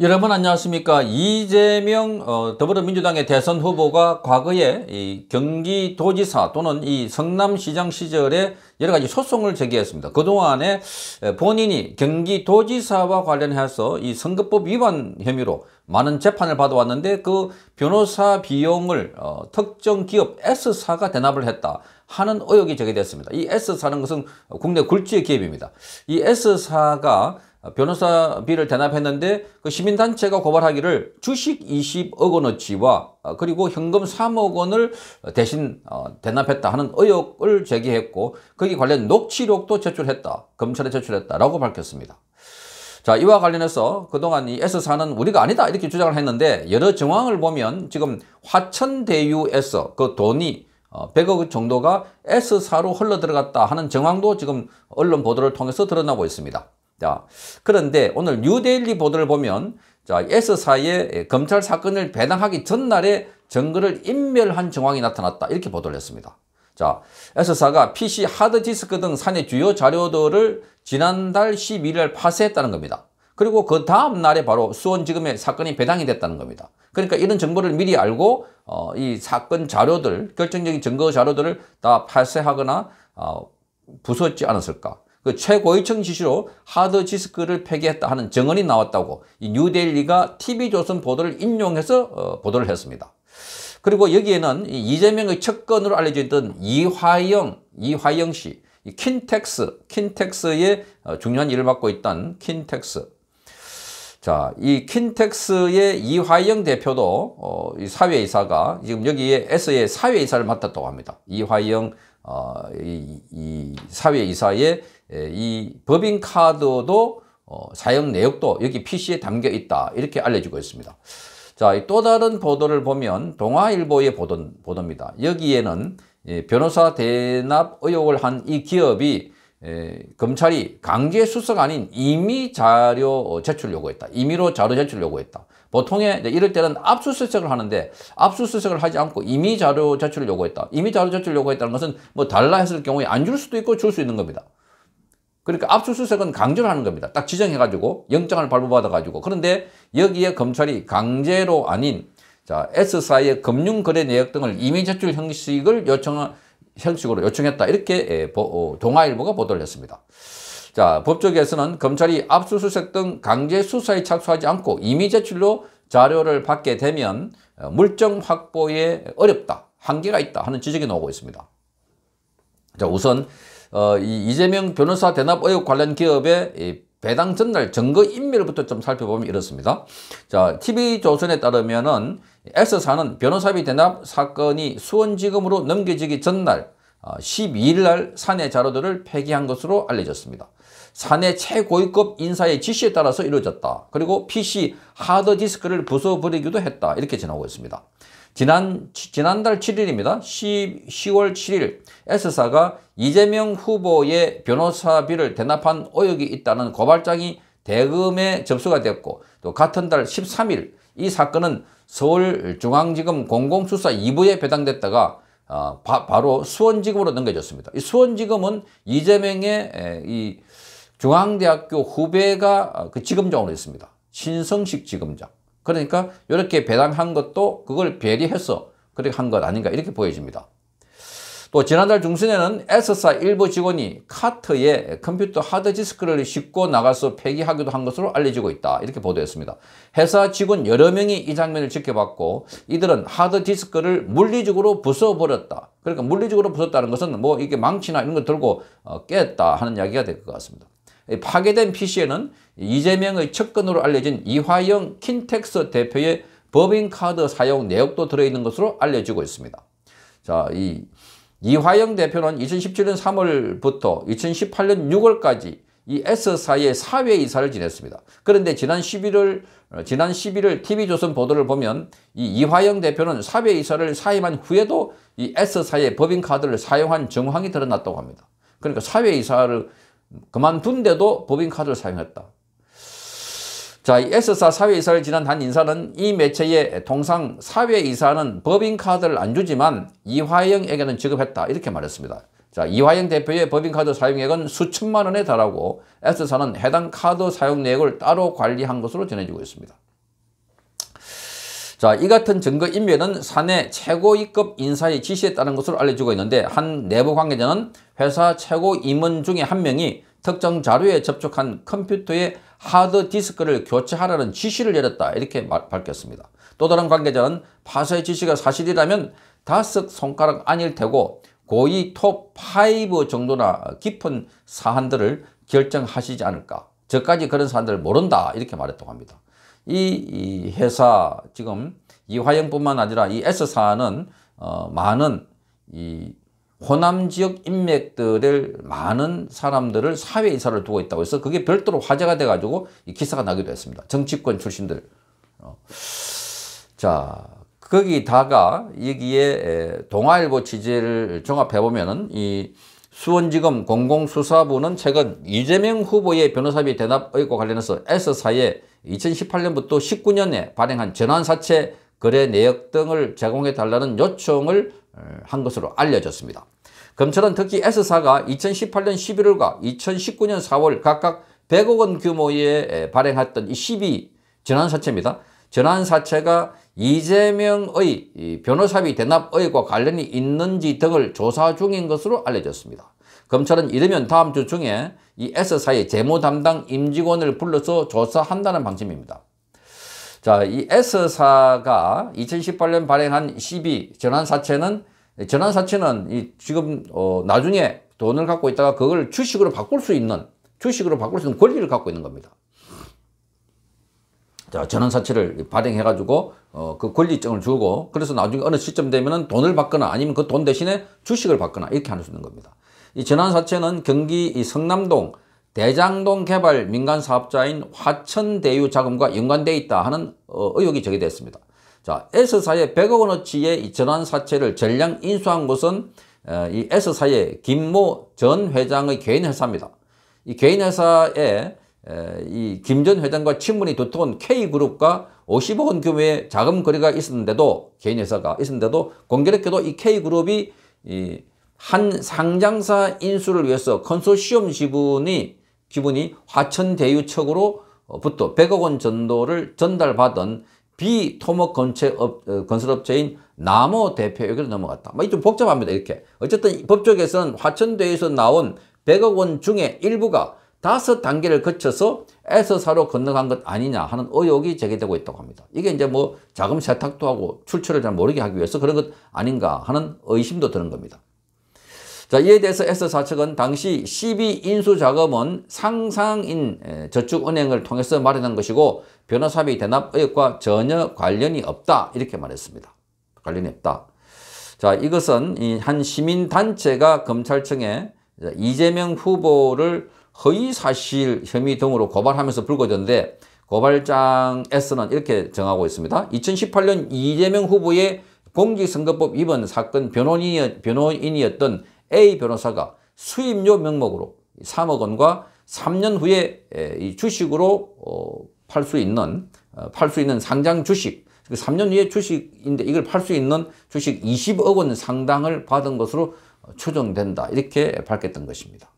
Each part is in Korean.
여러분 안녕하십니까 이재명 어, 더불어민주당의 대선 후보가 과거에 이 경기도지사 또는 이 성남시장 시절에 여러 가지 소송을 제기했습니다 그동안에 본인이 경기도지사와 관련해서 이 선거법 위반 혐의로 많은 재판을 받아왔는데 그 변호사 비용을 어, 특정 기업 S사가 대납을 했다 하는 의혹이 제기됐습니다 이 S사는 것은 국내 굴지의 기업입니다 이 S사가 아, 변호사비를 대납했는데 그 시민단체가 고발하기를 주식 20억 원어치와 아, 그리고 현금 3억 원을 대신 어, 대납했다 하는 의혹을 제기했고 거기 관련 녹취록도 제출했다. 검찰에 제출했다라고 밝혔습니다. 자 이와 관련해서 그동안 이 S사는 우리가 아니다 이렇게 주장을 했는데 여러 정황을 보면 지금 화천대유에서 그 돈이 100억 어, 정도가 S사로 흘러들어갔다 하는 정황도 지금 언론 보도를 통해서 드러나고 있습니다. 자, 그런데 오늘 뉴데일리 보도를 보면 자, S사의 검찰 사건을 배당하기 전날에 증거를 인멸한 정황이 나타났다. 이렇게 보도를 했습니다. 자, S사가 PC 하드디스크 등 사내 주요 자료들을 지난달 12일 파쇄했다는 겁니다. 그리고 그 다음 날에 바로 수원지검의 사건이 배당이 됐다는 겁니다. 그러니까 이런 정보를 미리 알고 어, 이 사건 자료들, 결정적인 증거 자료들을 다 파쇄하거나 어, 부수지 않았을까. 그 최고위층 지시로 하드 디스크를 폐기했다 하는 증언이 나왔다고 이 뉴데일리가 TV조선 보도를 인용해서 어, 보도를 했습니다. 그리고 여기에는 이재명의 측근으로 알려져 있던 이화영, 이화영 씨, 킨텍스, 킨텍스의 어, 중요한 일을 맡고 있던 킨텍스, 자, 이 킨텍스의 이화영 대표도 어, 이 사회이사가 지금 여기에 S의 사회이사를 맡았다고 합니다. 이화영 어, 이, 이 사회이사의 이 법인카드도 어, 사용 내역도 여기 PC에 담겨 있다 이렇게 알려지고 있습니다. 자, 또 다른 보도를 보면 동아일보의 보도, 보도입니다. 여기에는 예, 변호사 대납 의혹을 한 이 기업이 에, 예, 검찰이 강제 수석 아닌 임의 자료 제출 요구했다. 임의로 자료 제출 요구했다. 보통에 이럴 때는 압수수색을 하는데 압수수색을 하지 않고 임의 자료 제출을 요구했다. 임의 자료 제출 요구했다는 것은 뭐 달라 했을 경우에 안 줄 수도 있고 줄 수 있는 겁니다. 그러니까 압수수색은 강제로 하는 겁니다. 딱 지정해가지고 영장을 발부받아가지고 그런데 여기에 검찰이 강제로 아닌 자 S사의 금융거래 내역 등을 임의 제출 형식을 요청한 형식으로 요청했다. 이렇게 예, 어, 동아일보가 보도를 했습니다. 자, 법조계에서는 검찰이 압수수색 등 강제 수사에 착수하지 않고 임의 제출로 자료를 받게 되면 어, 물증 확보에 어렵다, 한계가 있다 하는 지적이 나오고 있습니다. 자, 우선 어, 이 이재명 변호사 대납 의혹 관련 기업의 이 배당 전날 증거 인멸부터 좀 살펴보면 이렇습니다. 자, TV조선에 따르면은 S사는 변호사비 대납 사건이 수원지검으로 넘겨지기 전날 12일 어, 날 사내 자료들을 폐기한 것으로 알려졌습니다. 사내 최고위급 인사의 지시에 따라서 이루어졌다. 그리고 PC 하드디스크를 부숴버리기도 했다. 이렇게 지나고 있습니다. 지난, 지난달 7일입니다. 10, 10월 7일 S사가 이재명 후보의 변호사비를 대납한 의혹이 있다는 고발장이 대금에 접수가 됐고 또 같은 달 13일 이 사건은 서울중앙지검 공공수사 2부에 배당됐다가 어, 바, 로 수원지검으로 넘겨졌습니다. 이 수원지검은 이재명의 에, 이 중앙대학교 후배가 아, 그 지검장으로 있습니다. 신성식 지검장. 그러니까 이렇게 배당한 것도 그걸 배리해서 그렇게 한 것 아닌가 이렇게 보여집니다. 또 뭐 지난달 중순에는 S사 일부 직원이 카트에 컴퓨터 하드디스크를 싣고 나가서 폐기하기도 한 것으로 알려지고 있다. 이렇게 보도했습니다. 회사 직원 여러 명이 이 장면을 지켜봤고 이들은 하드디스크를 물리적으로 부숴버렸다. 그러니까 물리적으로 부쉈다는 것은 뭐 이게 망치나 이런 걸 들고 어, 깼다 하는 이야기가 될 것 같습니다. 파괴된 PC에는 이재명의 측근으로 알려진 이화영 킨텍스 대표의 법인카드 사용 내역도 들어있는 것으로 알려지고 있습니다. 자, 이 이화영 대표는 2017년 3월부터 2018년 6월까지 이 S사의 사회이사를 지냈습니다. 그런데 지난 11월, 어, 지난 11월 TV조선 보도를 보면 이 이화영 대표는 사회이사를 사임한 후에도 이 S사의 법인카드를 사용한 정황이 드러났다고 합니다. 그러니까 사회이사를 그만둔데도 법인카드를 사용했다. 자, 이 S사 사회이사를 지낸 한 인사는 이 매체에 통상 사회이사는 법인카드를 안 주지만 이화영에게는 지급했다. 이렇게 말했습니다. 자, 이화영 대표의 법인카드 사용액은 수천만 원에 달하고 S사는 해당 카드 사용 내역을 따로 관리한 것으로 전해지고 있습니다. 자, 이 같은 증거 인멸은 사내 최고위급 인사의 지시에 따른 것으로 알려지고 있는데 한 내부 관계자는 회사 최고 임원 중에 한 명이 특정 자료에 접촉한 컴퓨터에 하드 디스크를 교체하라는 지시를 내렸다 이렇게 밝혔습니다. 또 다른 관계자는 파쇄 지시가 사실이라면 다섯 손가락 아닐 테고 고위 톱5 정도나 깊은 사안들을 결정하시지 않을까. 저까지 그런 사안들을 모른다 이렇게 말했다고 합니다. 이, 회사 지금 이화영뿐만 아니라 이 s 사안은 어, 많은 이 호남 지역 인맥들을 많은 사람들을 사회 이사를 두고 있다고 해서 그게 별도로 화제가 돼가지고 이 기사가 나기도 했습니다. 정치권 출신들. 어. 자, 거기다가 여기에 동아일보 취재를 종합해보면은 이 수원지검 공공수사부는 최근 이재명 후보의 변호사비 대납 의혹과 관련해서 S사에 2018년부터 19년에 발행한 전환사채 거래 내역 등을 제공해달라는 요청을 한 것으로 알려졌습니다. 검찰은 특히 S사가 2018년 11월과 2019년 4월 각각 100억 원 규모에 발행했던 이 12 전환사채입니다. 전환사채가 이재명의 변호사비 대납의과 관련이 있는지 등을 조사 중인 것으로 알려졌습니다. 검찰은 이르면 다음 주 중에 이 S사의 재무 담당 임직원을 불러서 조사한다는 방침입니다. 자, 이 S사가 2018년 발행한 12 전환사채는 전환사채는 이 지금 어 나중에 돈을 갖고 있다가 그걸 주식으로 바꿀 수 있는 주식으로 바꿀 수 있는 권리를 갖고 있는 겁니다. 자, 전환사채를 발행해가지고 어, 그 권리증을 주고 그래서 나중에 어느 시점 되면은 돈을 받거나 아니면 그 돈 대신에 주식을 받거나 이렇게 할 수 있는 겁니다. 이 전환사채는 경기 이 성남동 대장동 개발 민간 사업자인 화천대유 자금과 연관돼 있다 하는 어, 의혹이 제기됐습니다. 자, S사의 100억 원어치의 전환 사채를 전량 인수한 곳은 어, 이 S사의 김모 전 회장의 개인 회사입니다. 이 개인 회사에 이 김 전 회장과 친분이 두터운 K그룹과 50억 원 규모의 자금 거래가 있었는데도 개인 회사가 있었는데도 공교롭게도 이 K그룹이 이 한 상장사 인수를 위해서 컨소시엄 지분이 기분이 화천대유척으로부터 100억 어, 원 정도를 전달받은 비토목 건체 업, 어, 건설업체인 나모 대표에게로 넘어갔다. 뭐, 좀 복잡합니다. 이렇게. 어쨌든 법조에서는 화천대에서 나온 100억 원 중에 일부가 다섯 단계를 거쳐서 S사로 건너간 것 아니냐 하는 의혹이 제기되고 있다고 합니다. 이게 이제 뭐 자금 세탁도 하고 출처를 잘 모르게 하기 위해서 그런 것 아닌가 하는 의심도 드는 겁니다. 자, 이에 대해서 S사 측은 당시 12 인수 자금은 상상인 저축은행을 통해서 마련한 것이고 변호사비 대납 의혹과 전혀 관련이 없다. 이렇게 말했습니다. 관련이 없다. 자, 이것은 한 시민단체가 검찰청에 이재명 후보를 허위사실 혐의 등으로 고발하면서 불거졌는데 고발장 S는 이렇게 정하고 있습니다. 2018년 이재명 후보의 공직선거법 위반 사건 변호인이었, 변호인이었던 A 변호사가 수임료 명목으로 3억 원과 3년 후에 이 주식으로 어, 팔수 있는 어, 팔수 있는 상장 주식 3년 후에 주식인데 이걸 팔 수 있는 주식 20억 원 상당을 받은 것으로 어, 추정된다 이렇게 밝혔던 것입니다.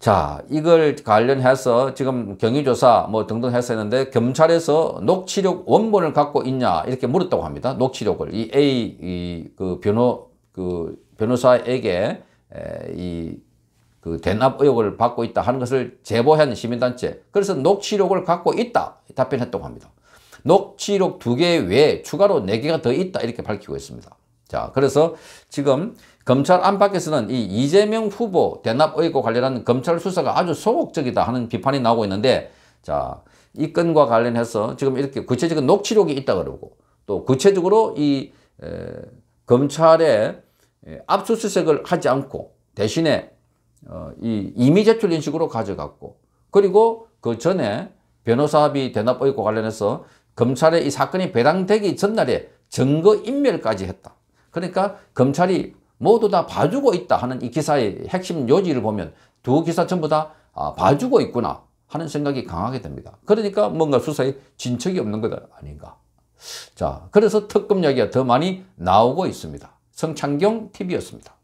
자 이걸 관련해서 지금 경위조사 뭐 등등 해서 했는데 경찰에서 녹취록 원본을 갖고 있냐 이렇게 물었다고 합니다. 녹취록을 이 A 이그 변호 그 변호사에게 이그 대납 의혹을 받고 있다 하는 것을 제보한 시민단체 그래서 녹취록을 갖고 있다 답변했다고 합니다. 녹취록 두 개 외에 추가로 네개가더 있다 이렇게 밝히고 있습니다. 자 그래서 지금 검찰 안팎에서는 이 이재명 후보 대납 의혹과 관련한 검찰 수사가 아주 소극적이다 하는 비판이 나오고 있는데 자이 건과 관련해서 지금 이렇게 구체적인 녹취록이 있다 그러고 또 구체적으로 이 에, 검찰의 예, 압수수색을 하지 않고 대신에 어, 이 이미 제출 인식으로 가져갔고 그리고 그 전에 변호사비 대납 의혹과 관련해서 검찰에 이 사건이 배당되기 전날에 증거 인멸까지 했다. 그러니까 검찰이 모두 다 봐주고 있다 하는 이 기사의 핵심 요지를 보면 두 기사 전부 다 아, 봐주고 있구나 하는 생각이 강하게 됩니다. 그러니까 뭔가 수사에 진척이 없는 것 아닌가. 자, 그래서 특검 이야기가 더 많이 나오고 있습니다. 성창경 TV였습니다.